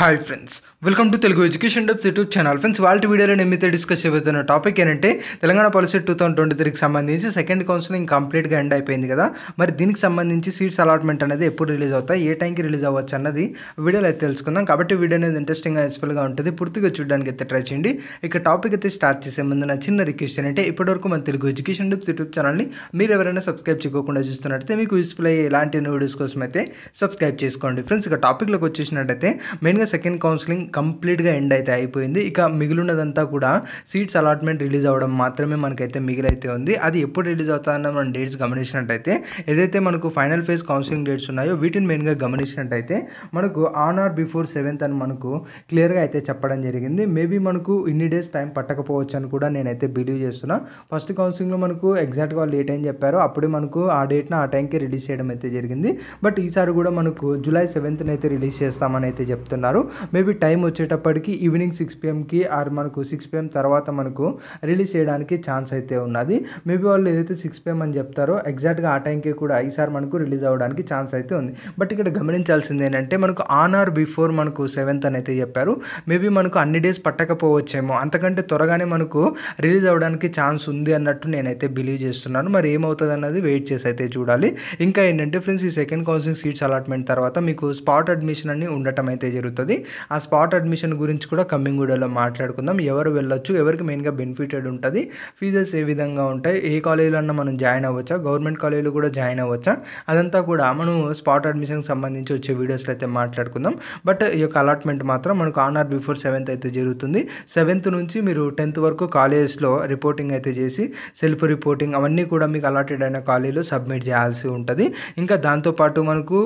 hi friends welcome to Telugu education dubs YouTube channel friends వాళ్ళ వీడియోలో నేను మీతో డిస్కస్ చేయబోతున్న టాపిక్ ఏంటంటే Telangana policy two thousand twenty త్రీకి సంబంధించి సెకండ్ కౌన్సిలింగ్ కంప్లీట్గా ఎండ్ అయిపోయింది కదా మరి దీనికి సంబంధించి సీట్స్ అలాట్మెంట్ అనేది ఎప్పుడు రిలీజ్ అవుతాయి ఏ టైంకి రిలీజ్ అవ్వచ్చు అన్నది వీడియోలో అయితే తెలుసుకుందాం కాబట్టి వీడియో అనేది ఇంట్రెస్టింగ్గా యూస్ఫుల్గా ఉంటుంది పూర్తిగా చూడడానికి అయితే ట్రై చేయండి ఇక టాపిక్ అయితే స్టార్ట్ చేసే ముందు నా చిన్న రిక్వెస్ట్ ఏంటంటే ఇప్పటివరకు మన తెలుగు ఎడ్యుకేషన్ డబ్స్ యూట్యూబ్ ఛానల్ని మీరు ఎవరైనా సబ్స్క్రైబ్ చేయకుండా చూస్తున్నట్టయితే మీకు యూస్ఫుల్ అయ్యే ఇలాంటి వీడియోస్ కోసం అయితే సబ్స్క్రైబ్ చేసుకోండి ఫ్రెండ్స్ ఇక టాపిక్లోకి వచ్చేసినట్టయితే మెయిన్గా సెకండ్ కౌన్సిలింగ్ కంప్లీట్గా ఎండ్ అయితే అయిపోయింది ఇక మిగిలినదంతా కూడా సీట్స్ అలాట్మెంట్ రిలీజ్ అవ్వడం మాత్రమే మనకైతే మిగిలైతే ఉంది అది ఎప్పుడు రిలీజ్ అవుతాయన్న మనం డేట్స్ గమనించినట్టయితే ఏదైతే మనకు ఫైనల్ ఫేజ్ కౌన్సిలింగ్ డేట్స్ ఉన్నాయో వీటిని మెయిన్గా గమనించినట్టయితే మనకు ఆన్ ఆర్ బిఫోర్ సెవెంత్ అని మనకు క్లియర్గా అయితే చెప్పడం జరిగింది మేబీ మనకు ఇన్ని డేస్ టైం పట్టకపోవచ్చు అని కూడా నేనైతే బిలీవ్ చేస్తున్నా ఫస్ట్ కౌన్సిలింగ్లో మనకు ఎగ్జాక్ట్గా వాళ్ళు ఏ టైం చెప్పారో అప్పుడే మనకు ఆ డేట్న ఆ టైంకి రిలీజ్ చేయడం అయితే జరిగింది బట్ ఈసారి కూడా మనకు జూలై సెవెంత్ని అయితే రిలీజ్ చేస్తామని అయితే చెప్తున్నారు చేస్తున్నారు మేబీ టైం వచ్చేటప్పటికి ఈవినింగ్ సిక్స్ పిఎంకి ఆర్ మనకు సిక్స్ పిఎం తర్వాత మనకు రిలీజ్ చేయడానికి ఛాన్స్ అయితే ఉన్నది మేబీ వాళ్ళు ఏదైతే సిక్స్ పిఎం అని చెప్తారో ఎగ్జాక్ట్గా ఆ టైంకి కూడా ఈసారి మనకు రిలీజ్ అవ్వడానికి ఛాన్స్ అయితే ఉంది బట్ ఇక్కడ గమనించాల్సింది ఏంటంటే మనకు ఆన్ ఆర్ బిఫోర్ మనకు సెవెంత్ అని అయితే చెప్పారు మేబీ మనకు అన్ని డేస్ పట్టకపోవచ్చేమో అంతకంటే త్వరగానే మనకు రిలీజ్ అవ్వడానికి ఛాన్స్ ఉంది అన్నట్టు నేనైతే బిలీవ్ చేస్తున్నాను మరి ఏమవుతుంది అన్నది వెయిట్ చేసి అయితే చూడాలి ఇంకా ఏంటంటే ఫ్రెండ్స్ ఈ సెకండ్ కౌన్సిలింగ్ సీట్స్ అలాట్మెంట్ తర్వాత మీకు స్పాట్ అడ్మిషన్ అని ఉండటం అయితే జరుగుతుంది ఉంటుంది ఆ స్పాట్ అడ్మిషన్ గురించి కూడా కమ్మింగ్ వీడియోలో మాట్లాడుకుందాం ఎవరు వెళ్ళొచ్చు ఎవరికి మెయిన్గా బెనిఫిటెడ్ ఉంటుంది ఫీజెస్ ఏ విధంగా ఉంటాయి ఏ అన్నా మనం జాయిన్ అవ్వచ్చా గవర్నమెంట్ కాలేజీలు కూడా జాయిన్ అవ్వచ్చా అదంతా కూడా మనం స్పాట్ అడ్మిషన్కి సంబంధించి వచ్చే వీడియోస్లో అయితే మాట్లాడుకుందాం బట్ ఈ యొక్క అలాట్మెంట్ మాత్రం మనకు ఆన్ ఆర్ బిఫోర్ సెవెంత్ అయితే జరుగుతుంది సెవెంత్ నుంచి మీరు టెన్త్ వరకు కాలేజెస్లో రిపోర్టింగ్ అయితే చేసి సెల్ఫ్ రిపోర్టింగ్ అవన్నీ కూడా మీకు అలాటెడ్ అయిన కాలేజీలో సబ్మిట్ చేయాల్సి ఉంటుంది ఇంకా దాంతోపాటు మనకు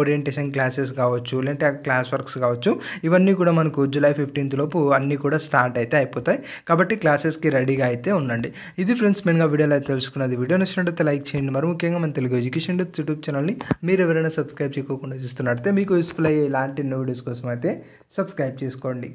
ఓరియంటేషన్ క్లాసెస్ కావచ్చు లేదంటే క్లాస్ వర్క్ బుక్స్ కావచ్చు ఇవన్నీ కూడా మనకు జూలై ఫిఫ్టీన్త్ లోపు అన్నీ కూడా స్టార్ట్ అయితే అయిపోతాయి కాబట్టి క్లాసెస్కి రెడీగా అయితే ఉండండి ఇది ఫ్రెండ్స్ మెయిన్గా వీడియోలో అయితే తెలుసుకున్నది వీడియో నచ్చినట్టయితే లైక్ చేయండి మరి ముఖ్యంగా మన తెలుగు ఎడ్యుకేషన్ యూట్యూబ్ ఛానల్ని మీరు ఎవరైనా సబ్స్క్రైబ్ చేసుకోకుండా చూస్తున్నట్టయితే మీకు యూస్ఫుల్ అయ్యే ఇలాంటి ఎన్నో వీడియోస్ కోసం అయితే సబ్స్క్రైబ్ చేసుకోండి